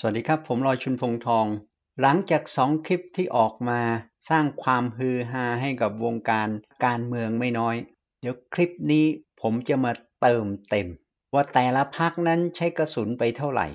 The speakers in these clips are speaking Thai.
สวัสดีครับผมลอยชุนพงทอง หลังจากสองคลิปที่ออกมา สร้างความฮือฮาให้กับวงการการเมืองไม่น้อย เดี๋ยวคลิปนี้ผมจะมาเติมเต็ม ว่าแต่ละพักนั้นใช้กระสุนไปเท่าไหร่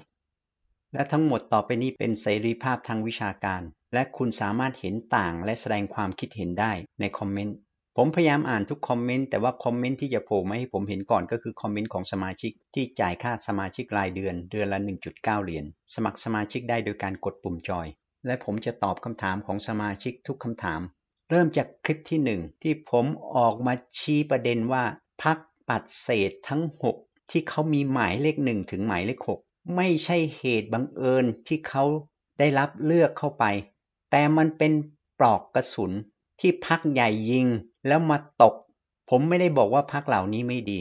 และทั้งหมดต่อไปนี้เป็นเสรีภาพทางวิชาการ และคุณสามารถเห็นต่างและแสดงความคิดเห็นได้ในคอมเมนต์ผมพยายามอ่านทุกคอมเมนต์แต่ว่าคอมเมนต์ที่จะโผล่มาให้ผมเห็นก่อนก็คือคอมเมนต์ของสมาชิก ที่จ่ายค่าสมาชิกรายเดือน เดือนละ 1.9 เหรียญสมัครสมาชิกได้โดยการกดปุ่มจอย และผมจะตอบคำถามของสมาชิกทุกคำถาม เริ่มจากคลิปที่ 1 ที่ผมออกมาชี้ประเด็นว่าพักปัดเศษทั้ง 6 ที่เขามีหมายเลข 1 ถึงหมายเลข6ไม่ใช่เหตุบังเอิญที่เขาได้รับเลือกเข้าไป แต่มันเป็นปลอกกระสุนที่พักใหญ่ยิงแล้วมาตก ผมไม่ได้บอกว่าพักเหล่านี้ไม่ดี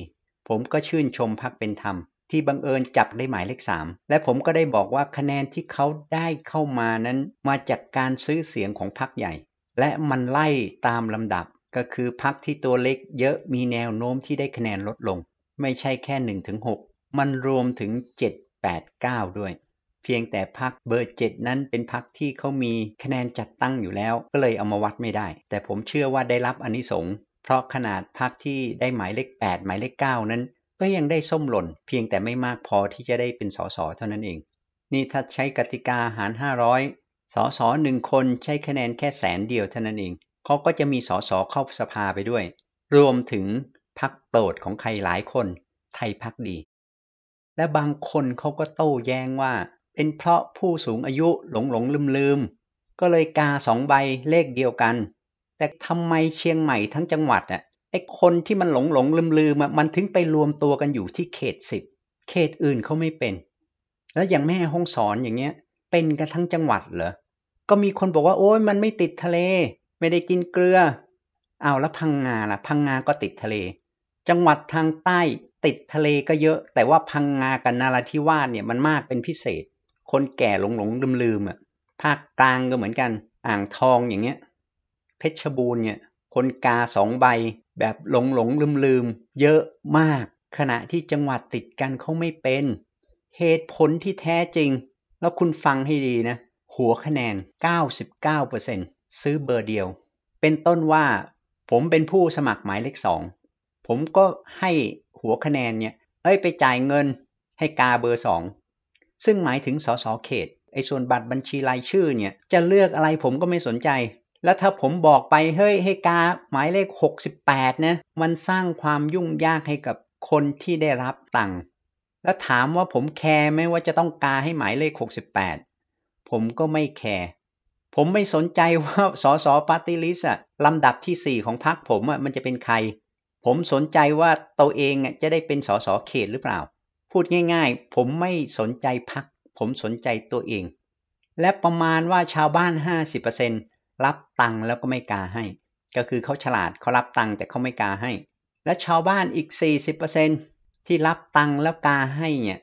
ผมก็ชื่นชมพักเป็นธรรม ที่บังเอิญจับได้หมายเลขสามและผมก็ได้บอกว่าคะแนนที่เขาได้เข้ามานั้นมาจากการซื้อเสียงของพักใหญ่ และมันไล่ตามลำดับก็คือพักที่ตัวเล็กเยอะมีแนวโน้มที่ได้คะแนนลดลง ไม่ใช่แค่1-6มันรวมถึง7 8 9 ด้วยเพียงแต่พักเบอร์เจ็ดนั้นเป็นพักที่เขามีคะแนนจัดตั้งอยู่แล้ว ก็เลยเอามาวัดไม่ได้ แต่ผมเชื่อว่าได้รับอนนิสงส์เพราะขนาดพักที่ได้หมายเลข8หมายเลข9นั้น ก็ยังได้ส้มหล่น เพียงแต่ไม่มากพอที่จะได้เป็นสสเท่านั้นเอง นี่ถ้าใช้กติกาหาร 500สสหนึ่งคนใช้คะแนนแค่แสนเดียวเท่านั้นเอง เขาก็จะมีสสเข้าสภาไปด้วย รวมถึงพักโปรดของใครหลายคน ไทยพักดี และบางคนเขาก็โต้แย้งว่าเป็นเพราะผู้สูงอายุหลงหลงลืมลืมก็เลยกาสองใบเลขเดียวกัน แต่ทำไมเชียงใหม่ทั้งจังหวัดอ่ะไอคนที่มันหลงหลงลืมลืมมันถึงไปรวมตัวกันอยู่ที่เขตสิบเขตอื่นเขาไม่เป็น แล้วอย่างแม่ห้องสอนอย่างเงี้ยเป็นกันทั้งจังหวัดเหรอก็มีคนบอกว่าโอ้ยมันไม่ติดทะเล ไม่ได้กินเกลือเอาแล้วพังงาล่ะพังงาก็ติดทะเล จังหวัดทางใต้ติดทะเลก็เยอะ แต่ว่าพังงากับนาราธิวาสเนี่ยมันมากเป็นพิเศษคนแก่หลงหลงลืมลืมอ่ะ ภาคกลางก็เหมือนกัน อ่างทองอย่างเงี้ย เพชรบูรณ์เนี่ย คนกาสองใบ แบบหลงหลงลืมลืมเยอะมาก ขณะที่จังหวัดติดกันเขาไม่เป็น เหตุผลที่แท้จริง แล้วคุณฟังให้ดีนะ หัวคะแนน 99%ซื้อเบอร์เดียว เป็นต้นว่าผมเป็นผู้สมัครหมายเลขสองผมก็ให้หัวคะแนนเนี่ย เอ้ยไปจ่ายเงินให้กาเบอร์สองซึ่งหมายถึงสสเขตไอ้ส่วนบัตรบัญชีรายชื่อเนี่ยจะเลือกอะไรผมก็ไม่สนใจ แล้วถ้าผมบอกไปเฮ้ยให้กาหมายเลข 68นะมันสร้างความยุ่งยากให้กับคนที่ได้รับตังค์แล้วถามว่าผมแคร์ไหมว่าจะต้องกาให้หมายเลข 68 ผมก็ไม่แคร์ผมไม่สนใจว่าสสปาร์ตี้ลิสอะลำดับที่ 4 ของพรรคผมอะมันจะเป็นใคร ผมสนใจว่าตัวเองจะได้เป็นสสเขตหรือเปล่าพูดง่ายๆ ผมไม่สนใจพัก ผมสนใจตัวเอง และประมาณว่าชาวบ้าน 50%รับตังค์แล้วก็ไม่กาให้ ก็คือเขาฉลาดเขารับตังค์แต่เขาไม่กาให้ และชาวบ้านอีก 40%ที่รับตังค์แล้วกาให้เนี่ย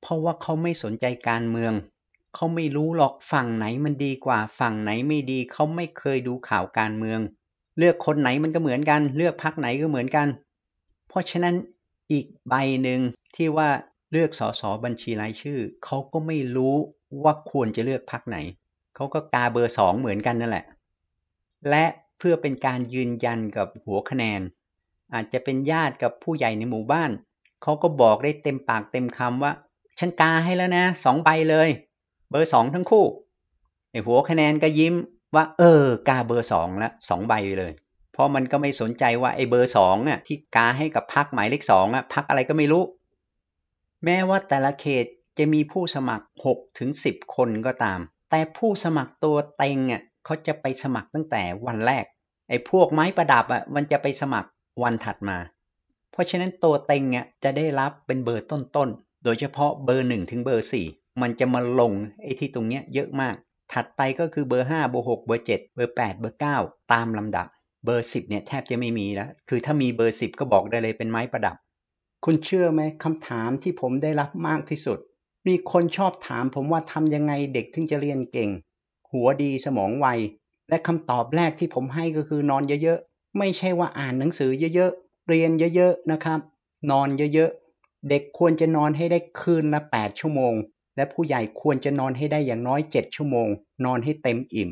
เพราะว่าเขาไม่สนใจการเมือง เขาไม่รู้หรอกฝั่งไหนมันดีกว่าฝั่งไหนไม่ดี เขาไม่เคยดูข่าวการเมือง เลือกคนไหนมันก็เหมือนกัน เลือกพักไหนก็เหมือนกัน เพราะฉะนั้นอีกใบหนึ่งที่ว่าเลือกสสบัญชีรายชื่อเขาก็ไม่รู้ว่าควรจะเลือกพักไหนเขาก็กาเบอร์สองเหมือนกันนั่นแหละ และเพื่อเป็นการยืนยันกับหัวคะแนน อาจจะเป็นญาติกับผู้ใหญ่ในหมู่บ้าน เขาก็บอกได้เต็มปากเต็มคำว่าฉันกาให้แล้วนะสองใบเลย เบอร์สองทั้งคู่ไอหัวคะแนนก็ยิ้มว่าเออกาเบอร์สองละสองใบเลย เพราะมันก็ไม่สนใจว่าไอเบอร์สองอ่ะที่กาให้กับพักหมายเลขสองอ่ะพักอะไรก็ไม่รู้แม้ว่าแต่ละเขตจะมีผู้สมัคร 6 ถึง 10 คนก็ตาม แต่ผู้สมัครตัวเต็งอ่ะเขาจะไปสมัครตั้งแต่วันแรก ไอ้พวกไม้ประดับอ่ะมันจะไปสมัครวันถัดมา เพราะฉะนั้นตัวเต็งอ่ะจะได้รับเป็นเบอร์ต้นๆ โดยเฉพาะเบอร์ 1 ถึงเบอร์4มันจะมาลงไอ้ที่ตรงเนี้ยเยอะมาก ถัดไปก็คือเบอร์5เบอร์6เบอร์7เบอร์8เบอร์9ตามลำดับ เบอร์ 10เนี่ยแทบจะไม่มีแล้ว คือถ้ามีเบอร์ 10 ก็บอกได้เลยเป็นไม้ประดับคุณเชื่อไหมคำถามที่ผมได้รับมากที่สุด มีคนชอบถามผมว่าทำยังไงเด็กถึงจะเรียนเก่ง หัวดีสมองไวและคำตอบแรกที่ผมให้ก็คือนอนเยอะๆไม่ใช่ว่าอ่านหนังสือเยอะๆเรียนเยอะๆนะครับ นอนเยอะๆเด็กควรจะนอนให้ได้คืนละ8ชั่วโมงและผู้ใหญ่ควรจะนอนให้ได้อย่างน้อย 7 ชั่วโมง นอนให้เต็มอิ่ม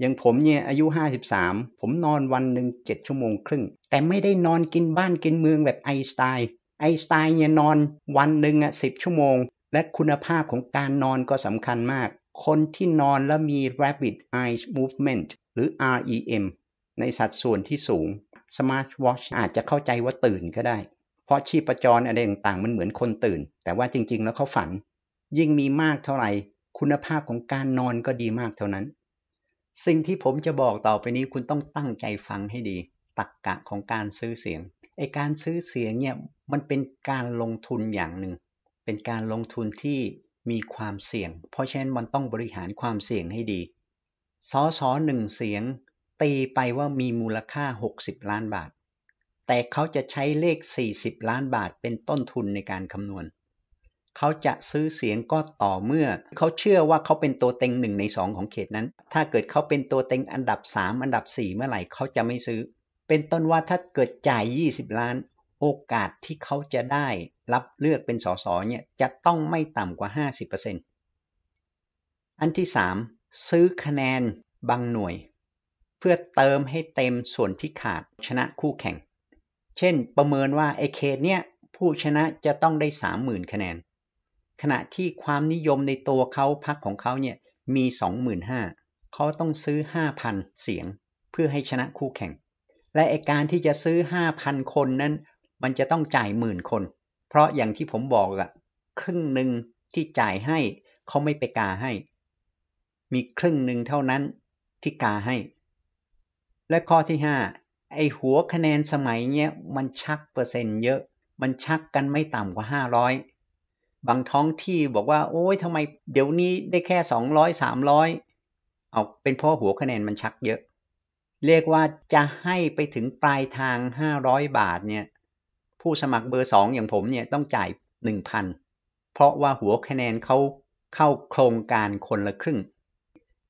อย่างผมเนี่ยอายุ 53 ผมนอนวันหนึ่ง7 ชั่วโมงครึ่งแต่ไม่ได้นอนกินบ้านกินเมืองแบบไอสไตล์ไอสไตน์เนี่ยนอนวันหนึ่งอ่ะสิบชั่วโมง และคุณภาพของการนอนก็สำคัญมาก คนที่นอนแล้วมี rapid eye movement หรือ REM ในสัดส่วนที่สูง smart watch อาจจะเข้าใจว่าตื่นก็ได้ เพราะชีพจรอะไรต่างๆมันเหมือนคนตื่น แต่ว่าจริงๆแล้วเขาฝันยิ่งมีมากเท่าไหร่ คุณภาพของการนอนก็ดีมากเท่านั้น สิ่งที่ผมจะบอกต่อไปนี้คุณต้องตั้งใจฟังให้ดีตักกะของการซื้อเสียงไอการซื้อเสียงเนี่ยมันเป็นการลงทุนอย่างหนึ่งเป็นการลงทุนที่มีความเสี่ยง เพราะฉะนั้นมันต้องบริหารความเสี่ยงให้ดีสอสอหนึ่งเสียงตีไปว่ามีมูลค่า 60 ล้านบาท แต่เขาจะใช้เลข 40 ล้านบาทเป็นต้นทุนในการคำนวณเขาจะซื้อเสียงก็ต่อเมื่อเขาเชื่อว่าเขาเป็นตัวเต็งหนึ่งในสองของเขตนั้น ถ้าเกิดเขาเป็นตัวเต็งอันดับ 3 อันดับ 4 เมื่อไหร่เขาจะไม่ซื้อเป็นต้นว่าถ้าเกิดจ่าย 20 ล้าน โอกาสที่เขาจะได้รับเลือกเป็นสส เนี่ยจะต้องไม่ต่ำกว่า 50%อันที่ 3 ซื้อคะแนนบางหน่วย เพื่อเติมให้เต็มส่วนที่ขาดชนะคู่แข่ง เช่นประเมินว่า ไอ้เขตเนี่ย ผู้ชนะจะต้องได้ 30,000 คะแนน ขณะที่ความนิยมในตัวเขาพักของเขาเนี่ย มี 25,000เขาต้องซื้อ 5,000 เสียงเพื่อให้ชนะคู่แข่งและไอการที่จะซื้อห้าพันคนนั้น มันจะต้องจ่ายหมื่นคน เพราะอย่างที่ผมบอกอะครึ่งหนึ่งที่จ่ายให้เขาไม่ไปกาให้ มีครึ่งหนึ่งเท่านั้นที่กาให้ และข้อที่ห้าไอหัวคะแนนสมัยเนี้ยมันชักเปอร์เซ็นต์เยอะ มันชักกันไม่ต่ำกว่าห้าร้อยบางท้องที่บอกว่า โอ้ยทำไมเดี๋ยวนี้ได้แค่สองร้อยสามร้อยเอาเป็นเพราะหัวคะแนนมันชักเยอะเรียกว่าจะให้ไปถึงปลายทาง 500 บาทเนี่ยผู้สมัครเบอร์ 2 อย่างผมเนี่ยต้องจ่าย 1,000 เพราะว่าหัวคะแนนเขาเข้าโครงการคนละครึ่ง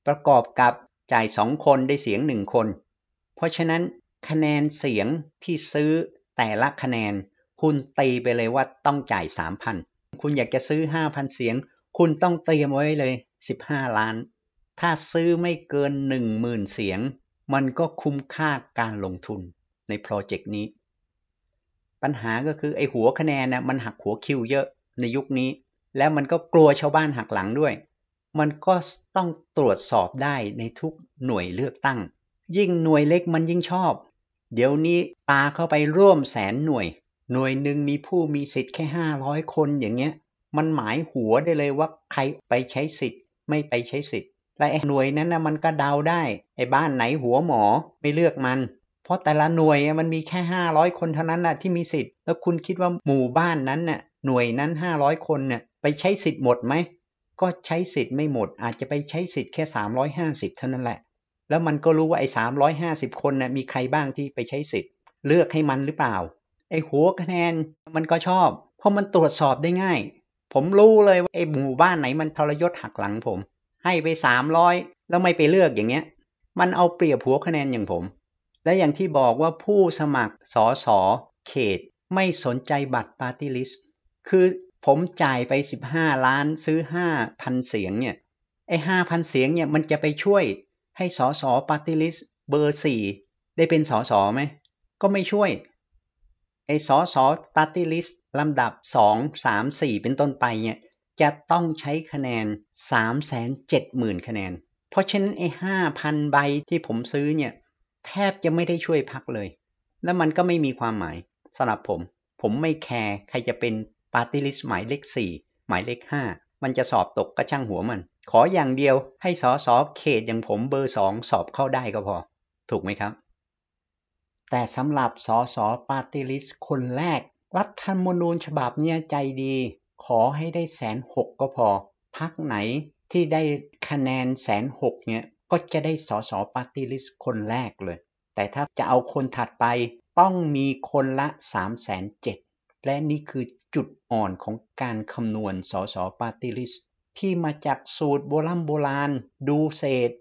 ประกอบกับจ่าย2 คนได้เสียง 1 คน เพราะฉะนั้นคะแนนเสียงที่ซื้อแต่ละคะแนน คุณตีไปเลยว่าต้องจ่าย 3,000 คุณอยากจะซื้อ 5,000เสียง คุณต้องเตรียมไว้เลย 15 ล้าน ถ้าซื้อไม่เกิน 10,000 เสียงมันก็คุ้มค่าการลงทุนในโปรเจกต์นี้ ปัญหาก็คือไอ้หัวคะแนนนะมันหักหัวคิวเยอะในยุคนี้ แล้วมันก็กลัวชาวบ้านหักหลังด้วย มันก็ต้องตรวจสอบได้ในทุกหน่วยเลือกตั้ง ยิ่งหน่วยเล็กมันยิ่งชอบ เดี๋ยวนี้ปาเข้าไปร่วมแสนหน่วย หน่วยหนึ่งมีผู้มีสิทธิ์แค่ห้าร้อยคนอย่างเงี้ยมันหมายหัวได้เลยว่าใครไปใช้สิทธิ์ไม่ไปใช้สิทธิ์และไอ้หน่วยนั้นนะมันก็เดาได้ ไอ้บ้านไหนหัวหมอไม่เลือกมัน เพราะแต่ละหน่วยมันมีแค่ห้าร้อยคนเท่านั้นนะที่มีสิทธิ์แล้วคุณคิดว่าหมู่บ้านนั้นน่ะหน่วยนั้นห้าร้อยคนเนี่ยไปใช้สิทธิ์หมดไหมก็ใช้สิทธิ์ไม่หมดอาจจะไปใช้สิทธิ์แค่สามร้อยห้าสิบเท่านั้นแหละ แล้วมันก็รู้ว่าไอ้สามร้อยห้าสิบคนนะ่ะมีใครบ้างที่ไปใช้สิทธิ์เลือกให้มันหรือเปล่า ไอ้หัวคะแนนมันก็ชอบ เพราะมันตรวจสอบได้ง่าย ผมรู้เลยว่าไอ้หมู่บ้านไหนมันทรยศหักหลังผมให้ไปสามร้อยแล้วไม่ไปเลือกอย่างเงี้ย มันเอาเปรียบหัวคะแนนอย่างผม และอย่างที่บอกว่าผู้สมัครสอสอเขตไม่สนใจบัตรปาร์ตี้ลิสต์คือผมจ่ายไป 15 ล้านซื้อ 5,000 เสียงเนี่ยไอ้ 5,000 เสียงเนี่ยมันจะไปช่วยให้สอสอปาร์ตี้ลิสต์เบอร์ 4 ได้เป็นสอสอไหมก็ไม่ช่วย ไอ้สอสอปาร์ตี้ลิสต์ลำดับ2 3 4 เป็นต้นไปเนี่ยจะต้องใช้คะแนน 370,000 คะแนน เพราะฉะนั้นไอ้5,000 ใบที่ผมซื้อเนี่ย แทบจะไม่ได้ช่วยพักเลย แล้วมันก็ไม่มีความหมายสำหรับผม ผมไม่แคร์ใครจะเป็นปาร์ตี้ลิสต์หมายเลข4หมายเลข5มันจะสอบตกก็ช่างหัวมัน ขออย่างเดียวให้สอสอเขตอย่างผมเบอร์สองสอบเข้าได้ก็พอ ถูกไหมครับ แต่สำหรับสอสอปาร์ตี้ลิสต์คนแรกรัฐธรรมนูญฉบับเนี้ยใจดีขอให้ได้แสนหกก็พอ พักไหนที่ได้คะแนนแสนหกเนี่ยก็จะได้สสปาร์ตี้ลิสต์คนแรกเลย แต่ถ้าจะเอาคนถัดไป ต้องมีคนละสสามแนเจ็ดและนี่คือจุดอ่อนของการคำนวณสสปาร์ตี้ลิสต์ที่มาจากสูตรโบราณโบราณดูเศษ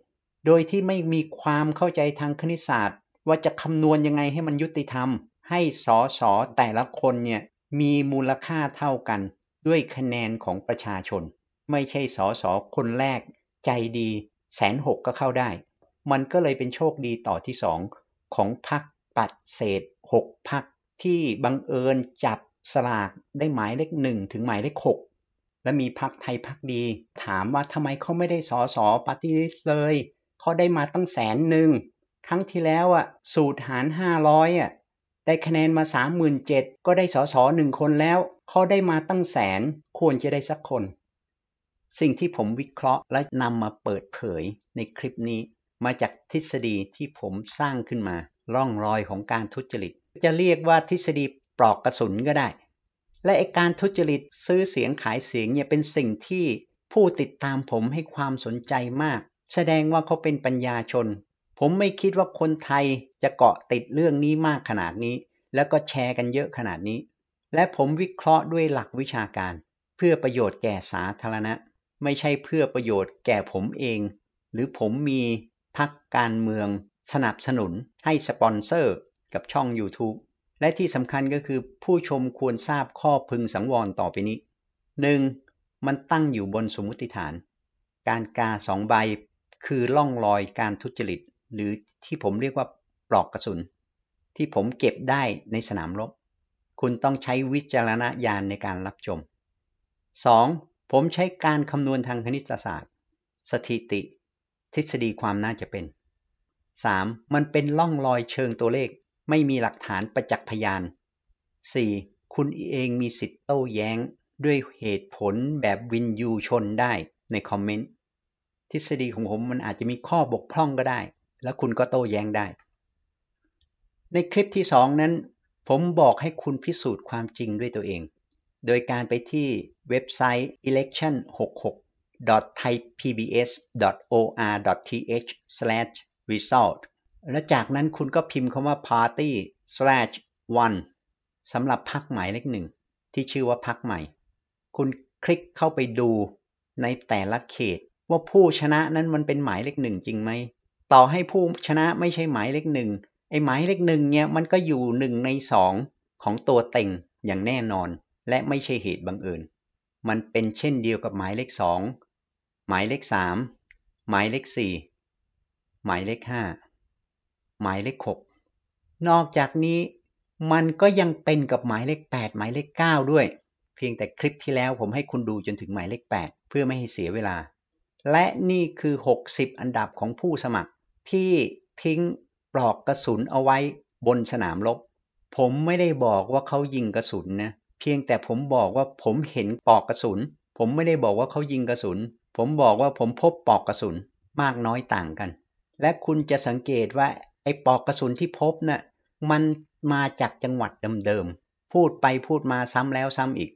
โดยที่ไม่มีความเข้าใจทางคณิตศาสตร์ ว่าจะคำนวณยังไงให้มันยุติธรรม ให้สสแต่ละคนเนี่ยมีมูลค่าเท่ากันด้วยคะแนนของประชาชน ไม่ใช่สอสอคนแรก ใจดีแสนหกก็เข้าได้ มันก็เลยเป็นโชคดีต่อที่สอง ของพักปัดเศษหกพักที่บังเอิญจับสลากได้หมายเลขหนึ่งถึงหมายเลขหกและมีพักไทยพักดี ถามว่าทำไมเขาไม่ได้สอสอปิรีิษเลยเขาได้มาตั้งแสนหนึ่งครั้งที่แล้วอ่ะ สูตรหารห้าร้อยอ่ะได้คะแนนมาสามหมื่นเจ็ดก็ได้สอสอหนึ่งคนแล้วเขาได้มาตั้งแสนควรจะได้สักคน สิ่งที่ผมวิเคราะห์ และนำมาเปิดเผยในคลิปนี้ มาจากทฤษฎีที่ผมสร้างขึ้นมา ร่องรอยของการทุจริตจะเรียกว่าทฤษฎีปลอกกระสุนก็ได้ และไอการทุจริตซื้อเสียงขายเสียงเนี่ยเป็นสิ่งที่ผู้ติดตามผมให้ความสนใจมาก แสดงว่าเขาเป็นปัญญาชน ผมไม่คิดว่าคนไทยจะเกาะติดเรื่องนี้มากขนาดนี้ แล้วก็แชร์กันเยอะขนาดนี้และผมวิเคราะห์ด้วยหลักวิชาการ เพื่อประโยชน์แก่สาธารณะ ไม่ใช่เพื่อประโยชน์แก่ผมเอง หรือผมมีพักการเมืองสนับสนุน ให้สปอนเซอร์กับช่อง YouTube และที่สำคัญก็คือผู้ชมควรทราบข้อพึงสังวรต่อไปนี้ 1. มันตั้งอยู่บนสมมติฐาน การกาสองใบคือล่องรอยการทุจริต หรือที่ผมเรียกว่าปลอกกระสุน ที่ผมเก็บได้ในสนามรบคุณต้องใช้วิจารณญาณในการรับชม 2. ผมใช้การคำนวณทางคณิตศาสตร์ สถิติ ทฤษฎีความน่าจะเป็น 3. มันเป็นล่องรอยเชิงตัวเลขไม่มีหลักฐานประจักษ์พยาน 4. คุณเองมีสิทธิ์โต้แย้งด้วยเหตุผลแบบวินยูชนได้ในคอมเมนต์ทฤษฎีของผมมันอาจจะมีข้อบกพร่องก็ได้ แล้วคุณก็โต้แย้งได้ ในคลิปที่ 2 นั้นผมบอกให้คุณพิสูจน์ความจริงด้วยตัวเอง โดยการไปที่เว็บไซต์ election66.thaipbs.or.th/result และจากนั้นคุณก็พิมพ์คำว่า party slash one สำหรับพักหม่เลขหนึ่งที่ชื่อว่าพักใหม่ คุณคลิกเข้าไปดูในแต่ละเขต ว่าผู้ชนะนั้นมันเป็นหมายเลขหนึ่งจริงไหม ต่อให้ผู้ชนะไม่ใช่หมายเลขหนึ่งไอ้หมายเลขหนึ่งเนี่ยมันก็อยู่หนึ่งในสองของตัวเต็งอย่างแน่นอน และไม่ใช่เหตุบังเอิญมันเป็นเช่นเดียวกับหมายเลขสองหมายเลขสามหมายเลขสี่หมายเลขห้าหมายเลขหกนอกจากนี้มันก็ยังเป็นกับหมายเลขแปดหมายเลขเก้าด้วย เพียงแต่คลิปที่แล้วผมให้คุณดูจนถึงหมายเลขแปดเพื่อไม่ให้เสียเวลา และนี่คือ 60 อันดับของผู้สมัครที่ทิ้งปลอกกระสุนเอาไว้บนสนามรบ ผมไม่ได้บอกว่าเขายิงกระสุนนะ เพียงแต่ผมบอกว่าผมเห็นปลอกกระสุน ผมไม่ได้บอกว่าเขายิงกระสุน ผมบอกว่าผมพบปลอกกระสุนมากน้อยต่างกัน และคุณจะสังเกตว่าไอ้ปลอกกระสุนที่พบนะ่ะมันมาจากจังหวัดเดิมๆ พูดไปพูดมาซ้ำแล้วซ้ำอีก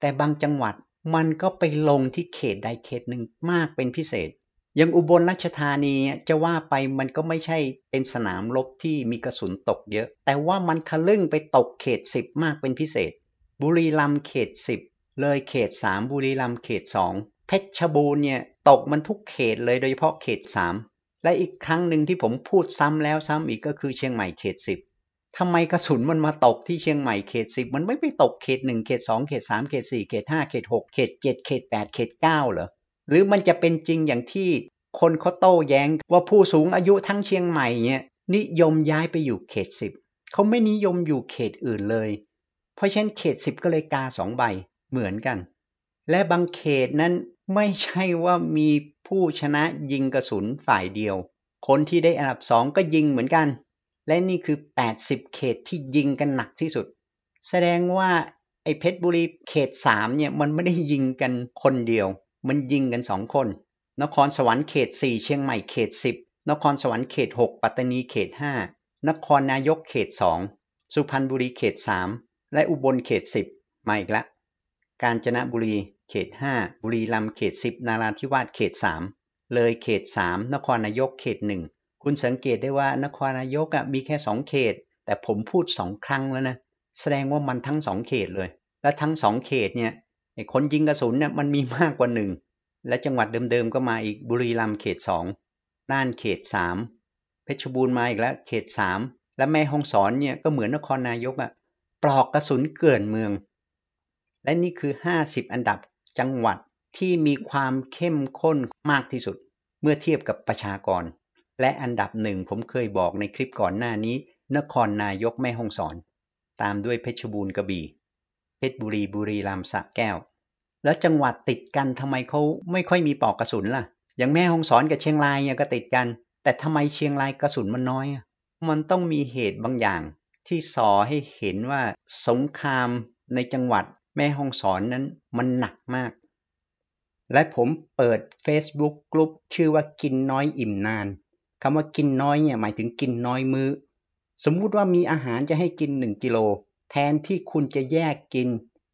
แต่บางจังหวัดมันก็ไปลงที่เขตใดเขตหนึ่งมากเป็นพิเศษอย่างอุบลราชธานี จะว่าไปมันก็ไม่ใช่เป็นสนามรบที่มีกระสุนตกเยอะ แต่ว่ามันทะลึ่งไปตกเขตสิบมากเป็นพิเศษ บุรีรัมย์เขตสิบเลยเขตสามบุรีรัมย์เขตสองเพชรบูรณ์เนี่ยตกมันทุกเขตเลยโดยเฉพาะเขตสามและอีกครั้งหนึ่งที่ผมพูดซ้ำแล้วซ้ำอีกก็คือเชียงใหม่เขตสิบทำไมกระสุนมันมาตกที่เชียงใหม่เขตสิบมันไม่ไปตกเขตหนึ่งเขตสองเขตสามเขตสี่เขตห้าเขตหกเขตเจ็ดเขตแปดเขตเก้าเหรอหรือมันจะเป็นจริงอย่างที่คนเขาโต้แย้งว่าผู้สูงอายุทั้งเชียงใหม่เนี่ยนิยมย้ายไปอยู่เขตสิบเขาไม่นิยมอยู่เขตอื่นเลย เพราะฉะนั้นเขตสิบก็เลยกาสองใบเหมือนกัน และบางเขตนั้นไม่ใช่ว่ามีผู้ชนะยิงกระสุนฝ่ายเดียวคนที่ได้อันดับสองก็ยิงเหมือนกัน และนี่คือ 80 เขตที่ยิงกันหนักที่สุด แสดงว่าไอ้เพชรบุรีเขตสามเนี่ยมันไม่ได้ยิงกันคนเดียวมันยิงกันสองคน นครสวรรค์เขตสี่เชียงใหม่เขตสิบนครสวรรค์เขตหกปัตตานีเขตห้านครนายกเขตสอง สุพรรณบุรี เขตสามและอุบลเขตสิบมาอีกละกาญจนบุรีเขตห้าบุรีรัมย์เขตสิบนาราธิวาสเขตสามเลยเขตสามนครนายกเขตหนึ่งคุณสังเกตได้ว่านครนายกมีแค่สองเขต แต่ผมพูดสองครั้งแล้วนะแสดงว่ามันทั้งสองเขตเลยและทั้งสองเขตเนี่ยคนยิงกระสุนเนี่ยมันมีมากกว่าหนึ่งและจังหวัดเดิมๆก็มาอีกบุรีรัมย์เขตสองน่านเขตสามเพชรบูรณ์มาอีกแล้วเขตสามและแม่ห้องสอนเนี่ยก็เหมือนนครนายกอะปลอกกระสุนเกินเมือง และนี่คือห้าสิบอันดับจังหวัดที่มีความเข้มข้นมากที่สุด เมื่อเทียบกับประชากร และอันดับหนึ่งผมเคยบอกในคลิปก่อนหน้านี้ นครนายกแม่ห้องสอน ตามด้วยเพชรบูรณ์กระบี่ เพชรบุรีบุรีรัมย์สระแก้วแล้วจังหวัดติดกันทำไมเขาไม่ค่อยมีปอกกระสุนล่ะ อย่างแม่ฮองสอนกับเชียงรายเนี่ยก็ติดกัน แต่ทำไมเชียงรายกระสุนมันน้อย มันต้องมีเหตุบางอย่าง ที่สอให้เห็นว่าสงครามในจังหวัดแม่ฮองสอนนั้นมันหนักมาก และผมเปิด Facebook กลุ่มชื่อว่ากินน้อยอิ่มนานคำว่ากินน้อยเนี่ยหมายถึงกินน้อยมือ้อ สมมุติว่ามีอาหารจะให้กิน1กิโลแทนที่คุณจะแยกกิน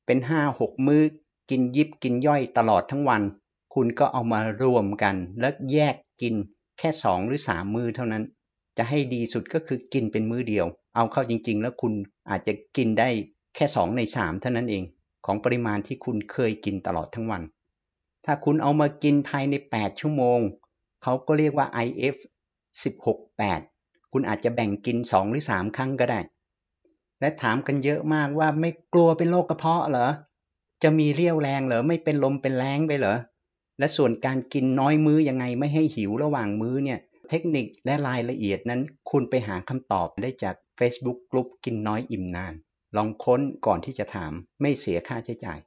เป็น5 6มื้อกินยิบกินย่อยตลอดทั้งวัน คุณก็เอามารวมกัน แล้วแยกกินแค่สองหรือสามมือเท่านั้น จะให้ดีสุดก็คือกินเป็นมือเดียว เอาเข้าจริงๆ แล้วคุณอาจจะกินได้แค่สองในสามเท่านั้นเอง ของปริมาณที่คุณเคยกินตลอดทั้งวัน ถ้าคุณเอามากินภายใน 8 ชั่วโมงเขาก็เรียกว่า IF 16 8คุณอาจจะแบ่งกิน2หรือ3 ครั้งก็ได้ และถามกันเยอะมากว่าไม่กลัวเป็นโรคกระเพาะเหรอจะมีเรี่ยวแรงเหรอไม่เป็นลมเป็นแรงไปเหรอและส่วนการกินน้อยมื้อยังไงไม่ให้หิวระหว่างมื้อเนี่ย เทคนิคและรายละเอียดนั้น คุณไปหาคำตอบได้จาก Facebook กลุ่มกินน้อยอิ่มนาน ลองค้นก่อนที่จะถามไม่เสียค่าใช้จ่าย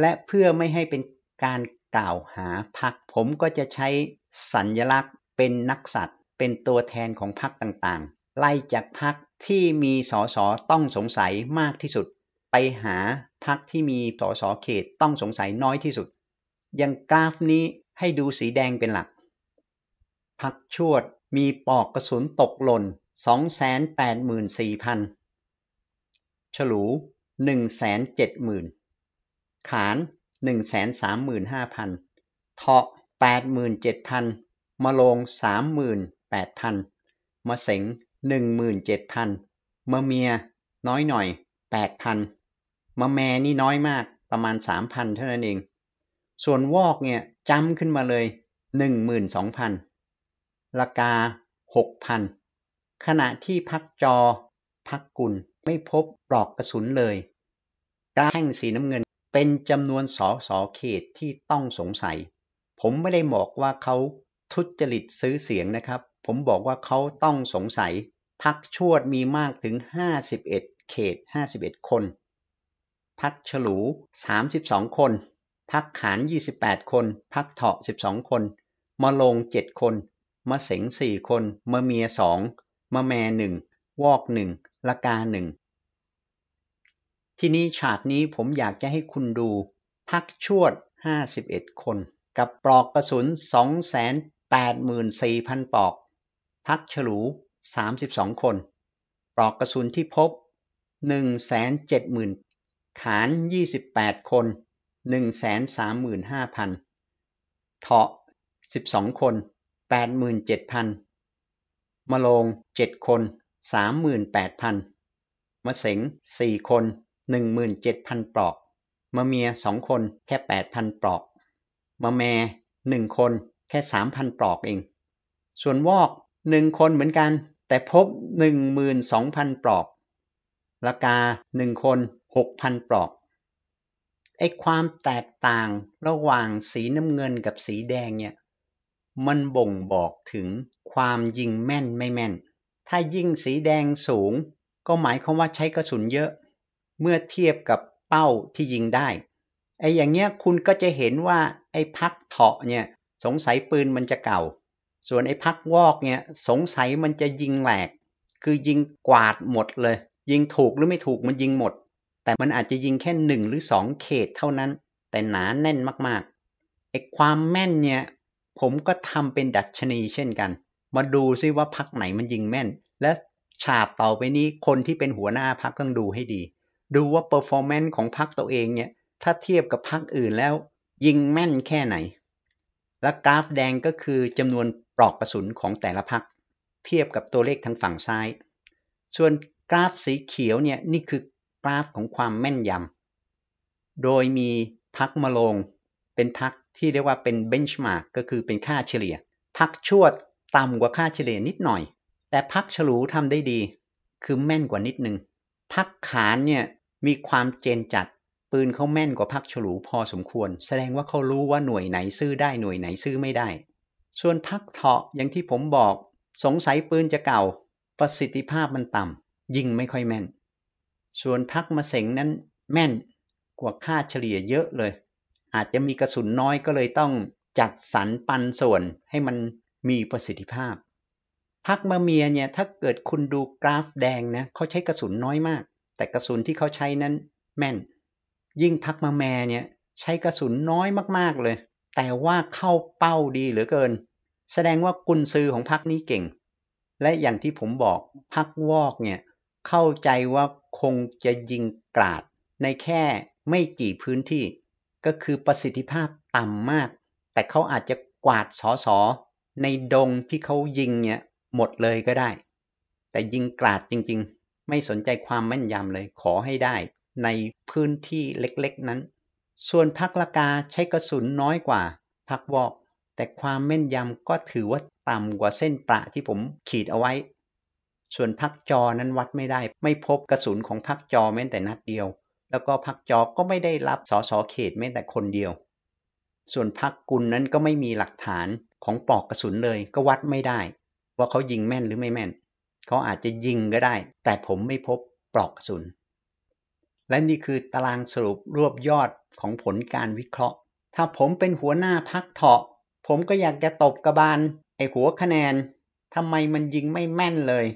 และเพื่อไม่ให้เป็นการกล่าวหาพักผมก็จะใช้สัญญลักษณ์เป็นนักสัตว์เป็นตัวแทนของพักต่างๆ ไล่จากพักที่มีสอสอต้องสงสัยมากที่สุด ไปหาพักที่มีสสเขตต้องสงสัยน้อยที่สุด ยังกราฟนี้ให้ดูสีแดงเป็นหลักพักชวดมีปอกกระสุนตกหล่น 284,000 ฉลู 170,000 ขาน 135,000เถาะ 87,000มะลง38,000มะเสง 17,000มะเมียน้อยหน่อย 8,000มาแมนี่น้อยมากประมาณสามพันเท่านั้นเอง ส่วนวอกเนี่ยจำขึ้นมาเลยหนึ่งหมื่นสองพันราคาหกพันขณะที่พักจอ พักกุลไม่พบปลอกกระสุนเลยกระแห่งสีน้ำเงิน เป็นจำนวนสอสอเขตที่ต้องสงสัย ผมไม่ได้บอกว่าเขาทุจริตซื้อเสียงนะครับ ผมบอกว่าเขาต้องสงสัย พักชวดมีมากถึง 51 เขต 51 คนพักฉลูส2ามิบองคน พักขานยี่สิบแปดคน พักเถาะส2ิบองคนมะลงเจ็ดคน มะเสงสี่คน มะเมียสองมะแมหนึ่ง วอกหนึ่งละกาหนึ่ง ทีนี้ฉากนี้ผมอยากจะให้คุณดู พักชวด 51 คน กับปลอกกระสุน284,000ปลอก พักฉลู 32 คน ปลอกกระสุนที่พบขานยี่สิบแปดคนหนึ่งแสนสามหมื่นห้าพันเถาะสิบสองคนแปดหมื่นเจ็ดพันมะโลงเจ็ดคนสามหมื่นแปดพันมะเสงสี่คนหนึ่งหมื่นเจ็ดพันปลอกมะเมียสองคนแค่แปดพันปลอกมะแมหนึ่งคนแค่สามพันปลอกเอง ส่วนวอกหนึ่งคนเหมือนกัน แต่พบหนึ่งหมื่นสองพันปลอกละกาหนึ่งคนหกพันปลอก ไอ้ความแตกต่างระหว่างสีน้ำเงินกับสีแดงเนี่ย มันบ่งบอกถึงความยิงแม่นไม่แม่น ถ้ายิงสีแดงสูง ก็หมายความว่าใช้กระสุนเยอะ เมื่อเทียบกับเป้าที่ยิงได้ ไอ้อย่างเงี้ยคุณก็จะเห็นว่าไอ้พักเถาะเนี่ยสงสัยปืนมันจะเก่า ส่วนไอ้พักวอกเนี่ยสงสัยมันจะยิงแหลก คือยิงกวาดหมดเลย ยิงถูกหรือไม่ถูกมันยิงหมดแต่มันอาจจะยิงแค่หนึ่งหรือสองเขตเท่านั้น แต่หนาแน่นมากๆไอ้ความแม่นเนี่ย ผมก็ทำเป็นดัชนีเช่นกัน มาดูซิว่าพักไหนมันยิงแม่น และฉากต่อไปนี้คนที่เป็นหัวหน้าพักต้องดูให้ดี ดูว่าเปอร์ฟอร์แมนซ์ของพักตัวเองเนี่ย ถ้าเทียบกับพักอื่นแล้ว ยิงแม่นแค่ไหน และกราฟแดงก็คือจำนวนปลอกกระสุนของแต่ละพักเทียบกับตัวเลขทางฝั่งซ้าย ส่วนกราฟสีเขียวเนี่ยนี่คือกราฟของความแม่นยำ โดยมีพักมาลง เป็นทักที่เรียกว่าเป็นเบนช์มาร์กก็คือเป็นค่าเฉลี่ยพักชวดต่ำกว่าค่าเฉลี่ยนิดหน่อย แต่พักฉลูทำได้ดี คือแม่นกว่านิดนึงพักขานเนี่ยมีความเจนจัด ปืนเขาแม่นกว่าพักฉลูพอสมควร แสดงว่าเขารู้ว่าหน่วยไหนซื้อได้หน่วยไหนซื้อไม่ได้ ส่วนพักเถาะอย่างที่ผมบอกสงสัยปืนจะเก่า ประสิทธิภาพมันต่ำ ยิงไม่ค่อยแม่นส่วนพักมาเสงนั้นแม่นกว่าค่าเฉลี่ยเยอะเลย อาจจะมีกระสุนน้อยก็เลยต้องจัดสรรปันส่วนให้มันมีประสิทธิภาพ พักมาเมียเนี่ยถ้าเกิดคุณดูกราฟแดงนะเขาใช้กระสุนน้อยมาก แต่กระสุนที่เขาใช้นั้นแม่น ยิ่งพักมาแมเนี่ยใช้กระสุนน้อยมากๆเลย แต่ว่าเข้าเป้าดีเหลือเกิน แสดงว่ากุนซือของพักนี้เก่ง และอย่างที่ผมบอกพักวอกเนี่ยเข้าใจว่าคงจะยิงกราดในแค่ไม่กี่พื้นที่ ก็คือประสิทธิภาพต่ำมาก แต่เขาอาจจะกวาดสอสอในดงที่เขายิงเนี่ยหมดเลยก็ได้ แต่ยิงกราดจริงๆ ไม่สนใจความแม่นยำเลยขอให้ได้ ในพื้นที่เล็กๆนั้น ส่วนพักละกาใช้กระสุนน้อยกว่าพักวอก แต่ความแม่นยำก็ถือว่าต่ำกว่าเส้นประที่ผมขีดเอาไว้ส่วนพักจอนั้นวัดไม่ได้ ไม่พบกระสุนของพักจอแม้แต่นัดเดียว แล้วก็พักจอก็ไม่ได้รับสอสอเขตแม้แต่คนเดียว ส่วนพักกุลนั้นก็ไม่มีหลักฐานของปลอกกระสุนเลย ก็วัดไม่ได้ ว่าเขายิงแม่นหรือไม่แม่น เขาอาจจะยิงก็ได้ แต่ผมไม่พบปลอกกระสุน และนี่คือตารางสรุปรวบยอดของผลการวิเคราะห์ ถ้าผมเป็นหัวหน้าพักเถาะผมก็อยากจะตบกระบาล ไอหัวคะแนนทำไมมันยิงไม่แม่นเลย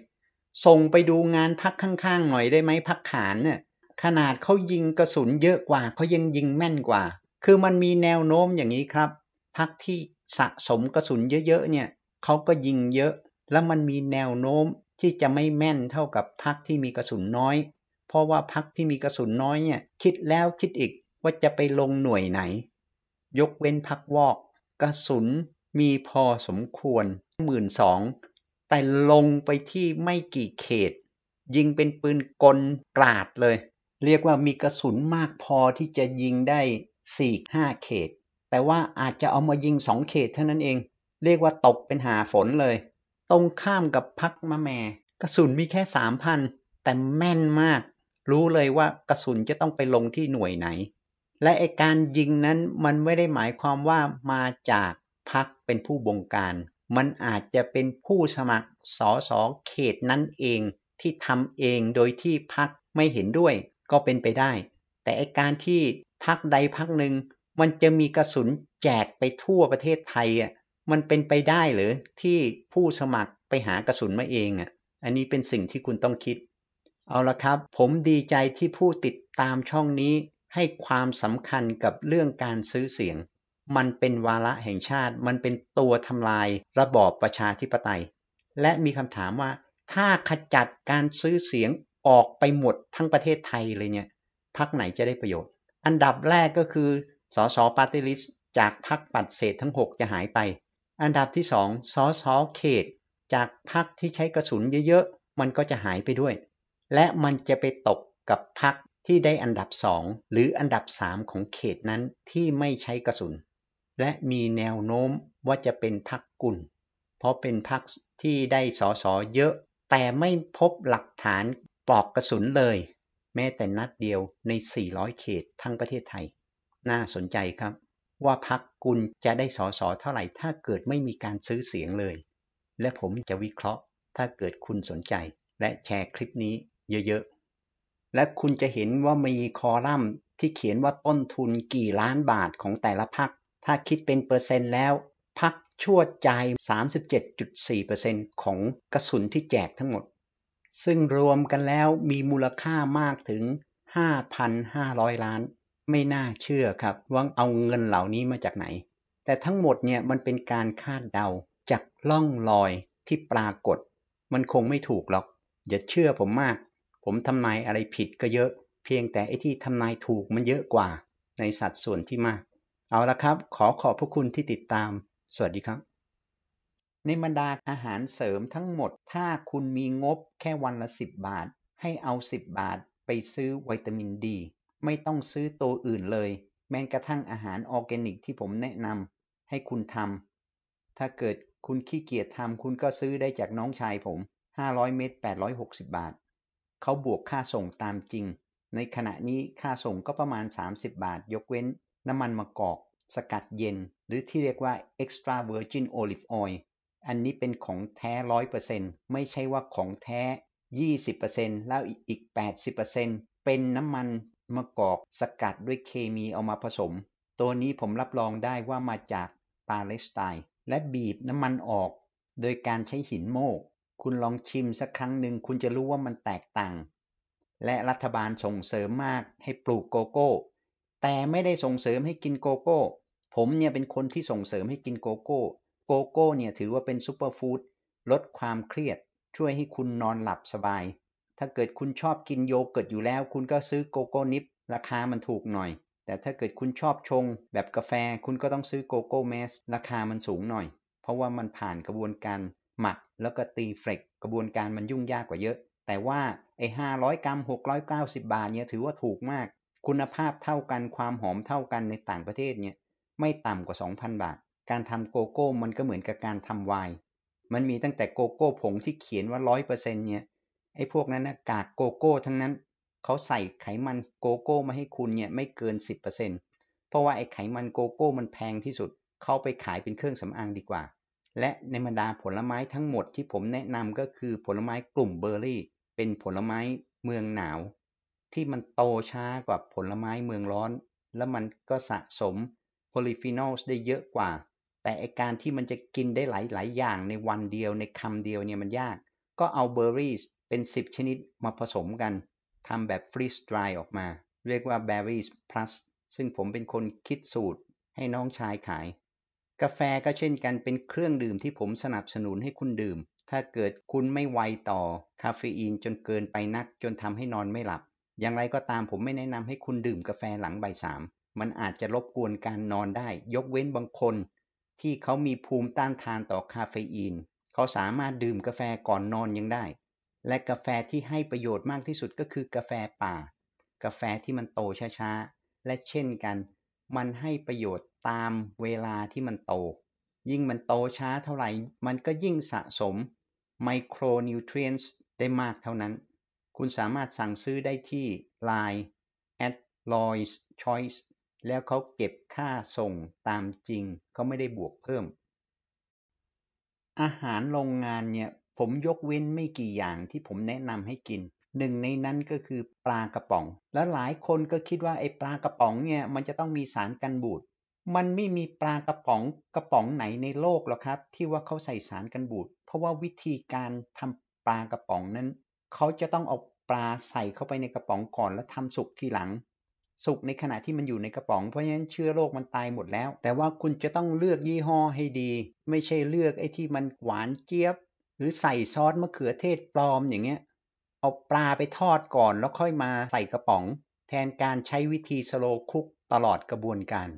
ส่งไปดูงานพักข้างๆหน่อยได้ไหมพักขานเนี่ยขนาดเขายิงกระสุนเยอะกว่าเขายังยิงแม่นกว่า คือมันมีแนวโน้มอย่างนี้ครับพักที่สะสมกระสุนเยอะๆเนี่ยเขาก็ยิงเยอะแล้วมันมีแนวโน้มที่จะไม่แม่นเท่ากับพักที่มีกระสุนน้อย เพราะว่าพักที่มีกระสุนน้อยเนี่ยคิดแล้วคิดอีกว่าจะไปลงหน่วยไหน ยกเว้นพักวอกกระสุนมีพอสมควรหมื่นสองแต่ลงไปที่ไม่กี่เขต ยิงเป็นปืนกลกราดเลย เรียกว่ามีกระสุนมากพอที่จะยิงได้สี่ห้าเขต แต่ว่าอาจจะเอามายิงสองเขตเท่านั้นเอง เรียกว่าตกเป็นหาฝนเลย ตรงข้ามกับพักมาแม่กระสุนมีแค่สามพันแต่แม่นมาก รู้เลยว่ากระสุนจะต้องไปลงที่หน่วยไหน และไอการยิงนั้นมันไม่ได้หมายความว่ามาจากพักเป็นผู้บงการมันอาจจะเป็นผู้สมัครสอสอเขตนั้นเองที่ทำเองโดยที่พักไม่เห็นด้วย ก็เป็นไปได้ แต่การที่พักใดพักหนึ่ง มันจะมีกระสุนแจกไปทั่วประเทศไทยอ่ะมันเป็นไปได้หรือที่ผู้สมัครไปหากระสุนมาเองอ่ะอันนี้เป็นสิ่งที่คุณต้องคิด เอาละครับผมดีใจที่ผู้ติดตามช่องนี้ให้ความสำคัญกับเรื่องการซื้อเสียงมันเป็นวาระแห่งชาติ มันเป็นตัวทำลายระบอบประชาธิปไตย และมีคำถามว่า ถ้าขจัดการซื้อเสียงออกไปหมดทั้งประเทศไทยเลยเนี่ย พักไหนจะได้ประโยชน์ อันดับแรกก็คือ สสปาร์ติลิสจากพักปัดเศษทั้ง 6 จะหายไป อันดับที่สองสสเขต จากพักที่ใช้กระสุนเยอะ ๆ มันก็จะหายไปด้วย และมันจะไปตกกับพักที่ได้อันดับสองหรืออันดับสามของเขตนั้นที่ไม่ใช้กระสุนและมีแนวโน้มว่าจะเป็นพักกุล เพราะเป็นพักที่ได้สอสอเยอะ แต่ไม่พบหลักฐานปลอกกระสุนเลย แม้แต่นัดเดียวใน 400 เขตทั้งประเทศไทย น่าสนใจครับ ว่าพักกุลจะได้สอสอเท่าไหร่ถ้าเกิดไม่มีการซื้อเสียงเลย และผมจะวิเคราะห์ถ้าเกิดคุณสนใจ และแชร์คลิปนี้เยอะๆ และคุณจะเห็นว่ามีคอลัมน์ที่เขียนว่าต้นทุนกี่ล้านบาทของแต่ละพักถ้าคิดเป็นเปอร์เซ็นต์แล้ว พักชั่วใจ 37.4%ของกระสุนที่แจกทั้งหมด ซึ่งรวมกันแล้วมีมูลค่ามากถึง 5,500 ล้าน ไม่น่าเชื่อครับ ว่าเอาเงินเหล่านี้มาจากไหน แต่ทั้งหมดเนี่ยมันเป็นการคาดเดาจากล่องลอยที่ปรากฏ มันคงไม่ถูกหรอก อย่าเชื่อผมมาก ผมทำนายอะไรผิดก็เยอะ เพียงแต่ไอ้ที่ทำนายถูกมันเยอะกว่าในสัดส่วนที่มากเอาละครับ ขอขอบพระคุณที่ติดตาม สวัสดีครับ ในบรรดาอาหารเสริมทั้งหมด ถ้าคุณมีงบแค่วันละ 10 บาท ให้เอา 10 บาท ไปซื้อวิตามินดี ไม่ต้องซื้อตัวอื่นเลย แม้กระทั่งอาหารออร์แกนิกที่ผมแนะนำให้คุณทำถ้าเกิดคุณขี้เกียจทำคุณก็ซื้อได้จากน้องชายผม 500 เม็ด860 บาท เขาบวกค่าส่งตามจริง ในขณะนี้ค่าส่งก็ประมาณ 30 บาท ยกเว้นน้ำมันมะกอกสกัดเย็น หรือที่เรียกว่า extra virgin olive oil อันนี้เป็นของแท้ร้อยเปอร์เซ็นไม่ใช่ว่าของแท้ยี่สิบเปอร์เซ็นแล้วอีกแปดสิบเปอร์เซ็นเป็นน้ำมันมะกอกสกัดด้วยเคมีเอามาผสม ตัวนี้ผมรับรองได้ว่ามาจากปาเลสไตน์และบีบน้ำมันออกโดยการใช้หินโมก คุณลองชิมสักครั้งหนึ่งคุณจะรู้ว่ามันแตกต่าง และรัฐบาลส่งเสริมมากให้ปลูกโกโก้แต่ไม่ได้ส่งเสริมให้กินโกโก้ ผมเนี่ยเป็นคนที่ส่งเสริมให้กินโกโก้ โกโก้เนี่ยถือว่าเป็นซูเปอร์ฟู้ด ลดความเครียด ช่วยให้คุณนอนหลับสบาย ถ้าเกิดคุณชอบกินโยเกิร์ตอยู่แล้ว คุณก็ซื้อโกโก้นิปราคามันถูกหน่อย แต่ถ้าเกิดคุณชอบชง แบบกาแฟคุณก็ต้องซื้อโกโก้เมส ราคามันสูงหน่อย เพราะว่ามันผ่านกระบวนการหมักแล้วก็ตีเฟรกกระบวนการมันยุ่งยากกว่าเยอะ แต่ว่าไอ้ห้ารกรัม 690 บาทเนี่ยถือว่าถูกมากคุณภาพเท่ากันความหอมเท่ากันในต่างประเทศเนี่ยไม่ต่ำกว่า 2,000 บาท การทำโกโก้มันก็เหมือนกับการทำไวน์มันมีตั้งแต่โกโก้ผงที่เขียนว่าร้อยเปอร์เซ็นเนี่ยไอ้พวกนั้นนะกากโกโก้ ทั้งนั้น เขาใส่ไขมันโกโก้ มาให้คุณเนี่ยไม่เกินสิบเปอร์เซ็นเพราะว่าไอ้ไขมันโกโก้มันแพงที่สุด เขาไปขายเป็นเครื่องสำอางดีกว่า และในบรรดาผลไม้ทั้งหมดที่ผมแนะนำก็คือผลไม้กลุ่มเบอร์รี่ เป็นผลไม้เมืองหนาวที่มันโตช้ากว่าผลไม้เมืองร้อน แล้วมันก็สะสมโพลิฟีนอลได้เยอะกว่า แต่ไอการที่มันจะกินได้หลายหลายอย่างในวันเดียวในคำเดียวเนี่ยมันยาก ก็เอาเบอร์รี่เป็น 10 ชนิดมาผสมกันทำแบบฟรีสไรร์ออกมา เรียกว่า berries plus ซึ่งผมเป็นคนคิดสูตรให้น้องชายขาย กาแฟก็เช่นกันเป็นเครื่องดื่มที่ผมสนับสนุนให้คุณดื่ม ถ้าเกิดคุณไม่ไวต่อคาเฟอีนจนเกินไปนักจนทำให้นอนไม่หลับอย่างไรก็ตามผมไม่แนะนำให้คุณดื่มกาแฟหลังบ่ายสาม มันอาจจะรบกวนการนอนได้ ยกเว้นบางคนที่เขามีภูมิต้านทานต่อคาเฟอีน เขาสามารถดื่มกาแฟก่อนนอนยังได้ และกาแฟที่ให้ประโยชน์มากที่สุดก็คือกาแฟป่า กาแฟที่มันโตช้าๆ และเช่นกัน มันให้ประโยชน์ตามเวลาที่มันโต ยิ่งมันโตช้า เท่าไหร่ มันก็ยิ่งสะสมไมโครนิวทรีนส์ได้มากเท่านั้นคุณสามารถสั่งซื้อได้ที่ Line at l o y s Choice แล้วเขาเก็บค่าส่งตามจริง เขาไม่ได้บวกเพิ่ม อาหารโรงงานเนี่ย ผมยกเว้นไม่กี่อย่างที่ผมแนะนำให้กิน หนึ่งในนั้นก็คือปลากระป๋อง แล้วหลายคนก็คิดว่าไอ้ปลากระป๋องเนี่ย มันจะต้องมีสารกันบูดมันไม่มีปลากระป๋องกระป๋องไหนในโลกหรอกครับที่ว่าเขาใส่สารกันบูดเพราะว่าวิธีการทำปลากระป๋องนั้นเขาจะต้องเอาปลาใส่เข้าไปในกระป๋องก่อนแล้วทำสุกทีหลัง สุกในขณะที่มันอยู่ในกระป๋อง เพราะฉะนั้นเชื้อโรคมันตายหมดแล้ว แต่ว่าคุณจะต้องเลือกยี่ห้อให้ดี ไม่ใช่เลือกไอ้ที่มันหวานเจี๊ยบ หรือใส่ซอสมะเขือเทศปลอมอย่างเงี้ยเอาปลาไปทอดก่อนแล้วค่อยมาใส่กระป๋อง แทนการใช้วิธีสโลคุกตลอดกระบวนการ